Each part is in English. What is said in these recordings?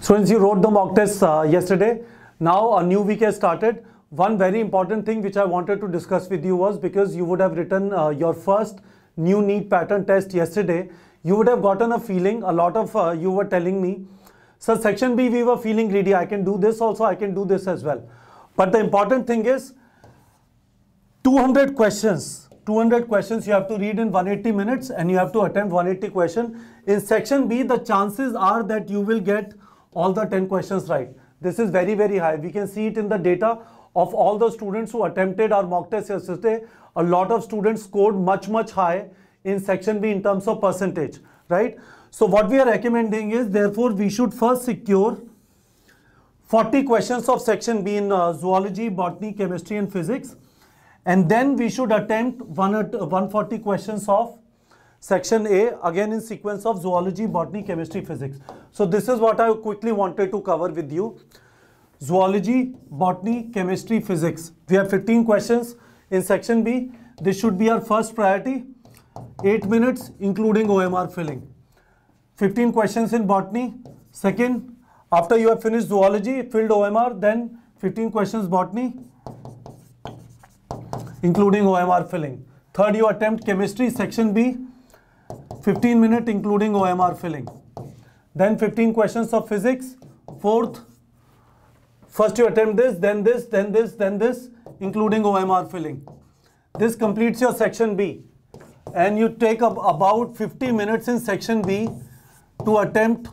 Students, you wrote the mock test uh, yesterday. Now a new week has started. One very important thing which I wanted to discuss with you was because you would have written uh, your first new need pattern test yesterday, you would have gotten a feeling, a lot of uh, you were telling me, so section B we were feeling greedy, I can do this also, I can do this as well. But the important thing is 200 questions, 200 questions you have to read in 180 minutes and you have to attempt 180 question. In section B the chances are that you will get all the 10 questions right. This is very, very high. We can see it in the data of all the students who attempted our mock test yesterday. A lot of students scored much, much high in section B in terms of percentage, right? So what we are recommending is therefore we should first secure 40 questions of section B in uh, zoology, botany, chemistry and physics. And then we should attempt 140 questions of Section A, again in sequence of zoology, botany, chemistry, physics. So this is what I quickly wanted to cover with you. Zoology, botany, chemistry, physics. We have 15 questions in section B. This should be our first priority. 8 minutes including OMR filling. 15 questions in botany. Second, after you have finished zoology, filled OMR, then 15 questions botany, including OMR filling. Third, you attempt chemistry, section B, 15 minutes including OMR filling. Then 15 questions of physics. Fourth, first you attempt this, then this, then this, then this, including OMR filling. This completes your section B. And you take up about 50 minutes in section B to attempt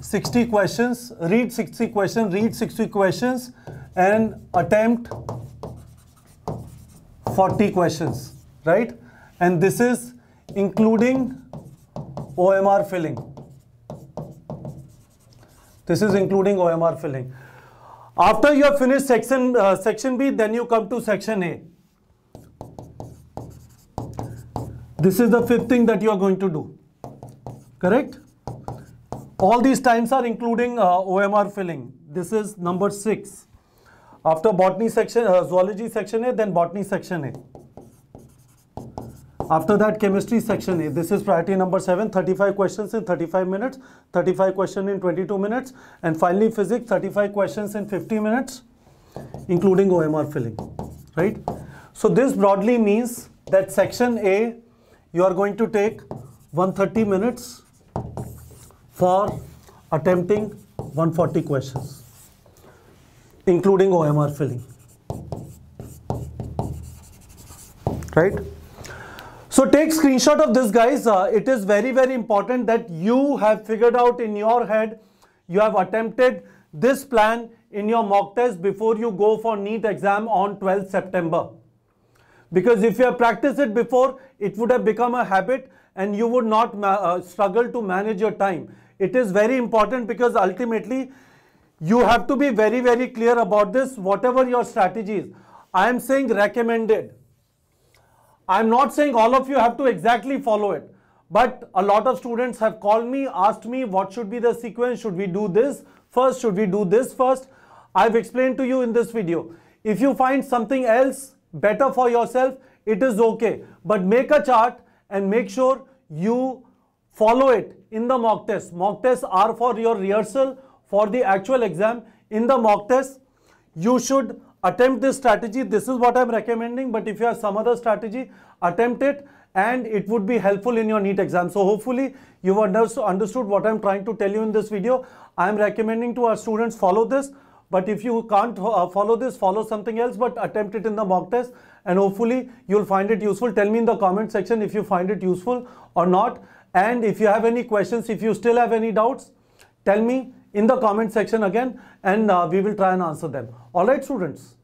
60 questions, read 60 questions, read 60 questions, and attempt 40 questions, right? And this is including OMR filling. This is including OMR filling. After you have finished section, uh, section B, then you come to section A. This is the fifth thing that you are going to do. Correct? All these times are including uh, OMR filling. This is number six. After botany section, uh, zoology section A, then botany section A. After that, chemistry section A. This is priority number 7, 35 questions in 35 minutes, 35 questions in 22 minutes, and finally physics, 35 questions in 50 minutes, including OMR filling, right? So this broadly means that section A, you are going to take 130 minutes for attempting 140 questions, including OMR filling, right? So take screenshot of this guys. Uh, it is very, very important that you have figured out in your head, you have attempted this plan in your mock test before you go for NEET exam on 12th September. Because if you have practiced it before, it would have become a habit and you would not uh, struggle to manage your time. It is very important because ultimately you have to be very, very clear about this, whatever your strategy is. I am saying recommended I'm not saying all of you have to exactly follow it. But a lot of students have called me, asked me what should be the sequence, should we do this first, should we do this first. I've explained to you in this video. If you find something else better for yourself, it is okay. But make a chart and make sure you follow it in the mock test. Mock tests are for your rehearsal for the actual exam. In the mock test, you should attempt this strategy. This is what I'm recommending. But if you have some other strategy, attempt it and it would be helpful in your NEET exam. So hopefully you've understood what I'm trying to tell you in this video. I'm recommending to our students follow this. But if you can't uh, follow this, follow something else, but attempt it in the mock test and hopefully you'll find it useful. Tell me in the comment section if you find it useful or not. And if you have any questions, if you still have any doubts, tell me in the comment section again and uh, we will try and answer them. Alright students.